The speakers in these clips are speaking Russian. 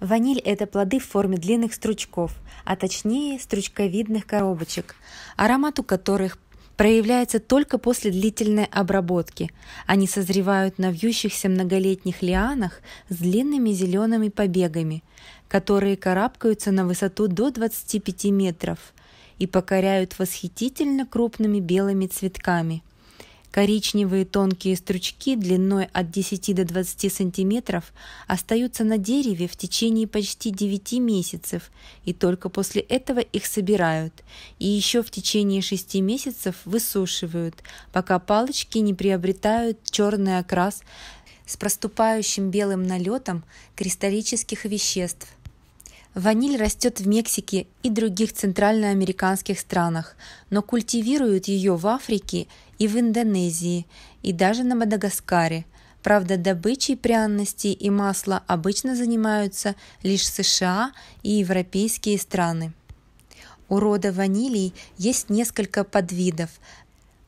Ваниль – это плоды в форме длинных стручков, а точнее стручковидных коробочек, аромат у которых проявляется только после длительной обработки. Они созревают на вьющихся многолетних лианах с длинными зелеными побегами, которые карабкаются на высоту до 25 метров и покоряют восхитительно крупными белыми цветками – Коричневые тонкие стручки длиной от 10 до 20 сантиметров остаются на дереве в течение почти 9 месяцев, и только после этого их собирают, и еще в течение 6 месяцев высушивают, пока палочки не приобретают черный окрас с проступающим белым налетом кристаллических веществ, Ваниль растет в Мексике и других центральноамериканских странах, но культивируют ее в Африке и в Индонезии, и даже на Мадагаскаре. Правда, добычей пряностей и масла обычно занимаются лишь США и европейские страны. У рода ванилий есть несколько подвидов.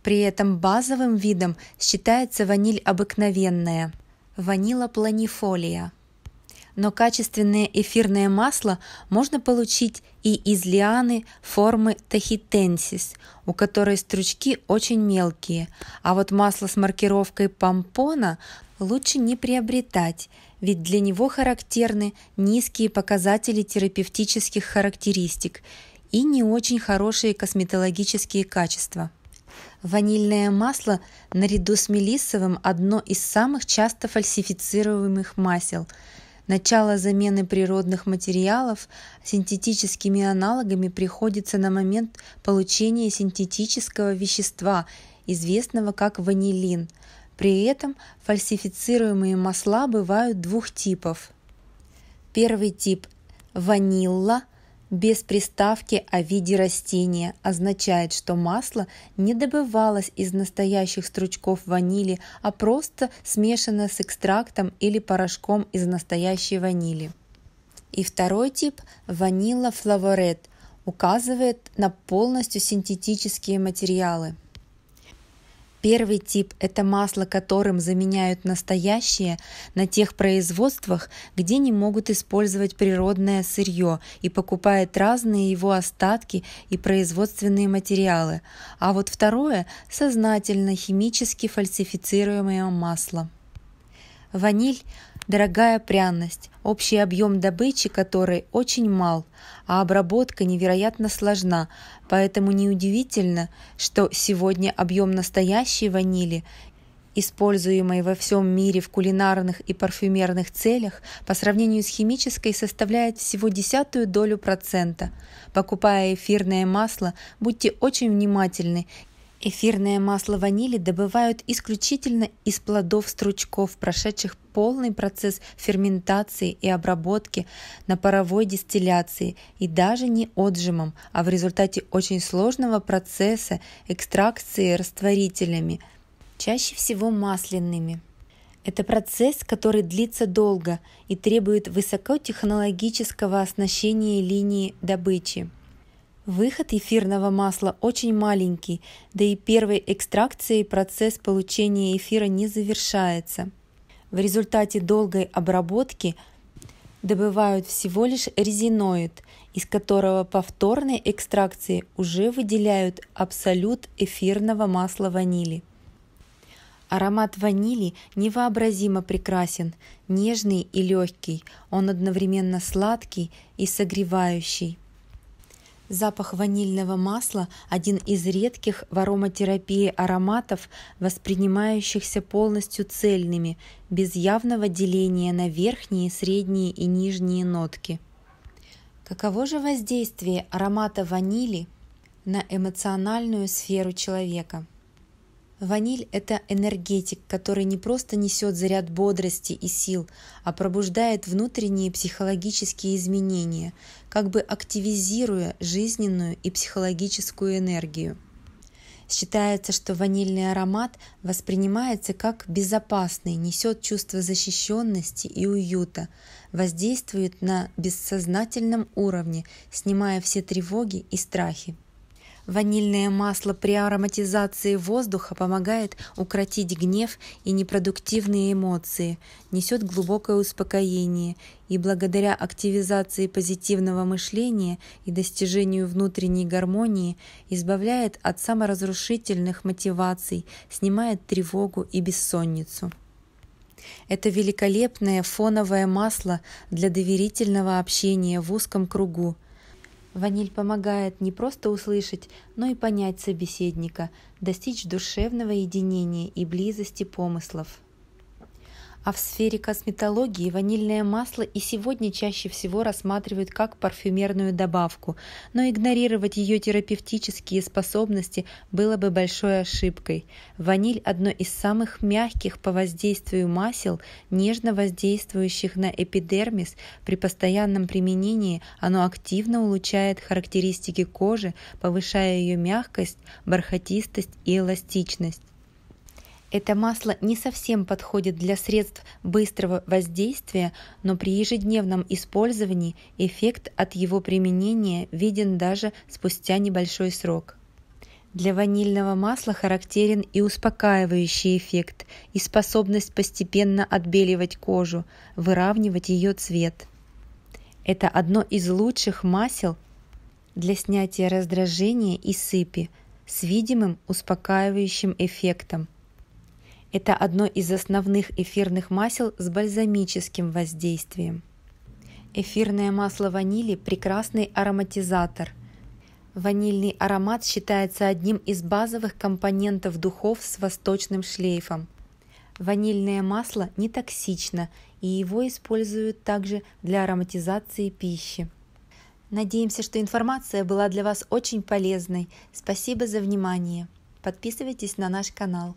При этом базовым видом считается ваниль обыкновенная – ванила планифолия – но качественное эфирное масло можно получить и из лианы формы тахитенсис, у которой стручки очень мелкие, а вот масло с маркировкой помпона лучше не приобретать, ведь для него характерны низкие показатели терапевтических характеристик и не очень хорошие косметологические качества. Ванильное масло наряду с мелиссовым одно из самых часто фальсифицируемых масел – Начало замены природных материалов синтетическими аналогами приходится на момент получения синтетического вещества, известного как ванилин. При этом фальсифицируемые масла бывают двух типов. Первый тип – ванилла, без приставки о виде растения означает, что масло не добывалось из настоящих стручков ванили, а просто смешано с экстрактом или порошком из настоящей ванили. И второй тип – ванила флаворет – указывает на полностью синтетические материалы – Первый тип – это масло, которым заменяют настоящее на тех производствах, где не могут использовать природное сырье и покупают разные его остатки и производственные материалы. А вот второе – сознательно химически фальсифицируемое масло. Ваниль дорогая пряность, общий объем добычи которой очень мал, а обработка невероятно сложна, поэтому неудивительно, что сегодня объем настоящей ванили используемой во всем мире в кулинарных и парфюмерных целях, по сравнению с химической составляет всего десятую долю процента. Покупая эфирное масло, будьте очень внимательны Эфирное масло ванили добывают исключительно из плодов стручков, прошедших полный процесс ферментации и обработки на паровой дистилляции и даже не отжимом, а в результате очень сложного процесса экстракции растворителями, чаще всего масляными. Это процесс, который длится долго и требует высокотехнологического оснащения линии добычи. Выход эфирного масла очень маленький, да и первой экстракцией процесс получения эфира не завершается. В результате долгой обработки добывают всего лишь резиноид, из которого повторной экстракции уже выделяют абсолют эфирного масла ванили. Аромат ванили невообразимо прекрасен, нежный и легкий, он одновременно сладкий и согревающий. Запах ванильного масла – один из редких в ароматерапии ароматов, воспринимающихся полностью цельными, без явного деления на верхние, средние и нижние нотки. Каково же воздействие аромата ванили на эмоциональную сферу человека? Ваниль – это энергетик, который не просто несет заряд бодрости и сил, а пробуждает внутренние психологические изменения, как бы активизируя жизненную и психологическую энергию. Считается, что ванильный аромат воспринимается как безопасный, несет чувство защищенности и уюта, воздействует на бессознательном уровне, снимая все тревоги и страхи. Ванильное масло при ароматизации воздуха помогает укротить гнев и непродуктивные эмоции, несет глубокое успокоение и благодаря активизации позитивного мышления и достижению внутренней гармонии избавляет от саморазрушительных мотиваций, снимает тревогу и бессонницу. Это великолепное фоновое масло для доверительного общения в узком кругу – Ваниль помогает не просто услышать, но и понять собеседника, достичь душевного единения и близости помыслов. А в сфере косметологии ванильное масло и сегодня чаще всего рассматривают как парфюмерную добавку, но игнорировать ее терапевтические способности было бы большой ошибкой. Ваниль – одно из самых мягких по воздействию масел, нежно воздействующих на эпидермис. При постоянном применении оно активно улучшает характеристики кожи, повышая ее мягкость, бархатистость и эластичность. Это масло не совсем подходит для средств быстрого воздействия, но при ежедневном использовании эффект от его применения виден даже спустя небольшой срок. Для ванильного масла характерен и успокаивающий эффект, и способность постепенно отбеливать кожу, выравнивать ее цвет. Это одно из лучших масел для снятия раздражения и сыпи с видимым успокаивающим эффектом – это одно из основных эфирных масел с бальзамическим воздействием. Эфирное масло ванили – прекрасный ароматизатор. Ванильный аромат считается одним из базовых компонентов духов с восточным шлейфом. Ванильное масло не токсично, и его используют также для ароматизации пищи. Надеемся, что информация была для вас очень полезной. Спасибо за внимание. Подписывайтесь на наш канал.